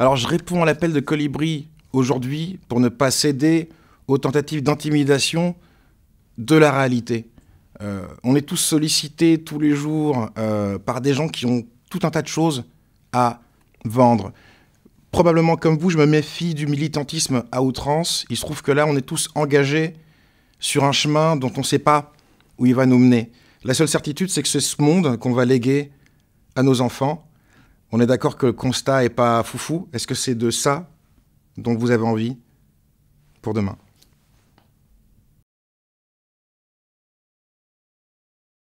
Alors je réponds à l'appel de Colibri aujourd'hui pour ne pas céder aux tentatives d'intimidation de la réalité. Euh, on est tous sollicités tous les jours euh, par des gens qui ont tout un tas de choses à vendre. Probablement comme vous, je me méfie du militantisme à outrance. Il se trouve que là, on est tous engagés sur un chemin dont on ne sait pas où il va nous mener. La seule certitude, c'est que c'est ce monde qu'on va léguer à nos enfants on est d'accord que le constat est pas foufou Est-ce que c'est de ça dont vous avez envie pour demain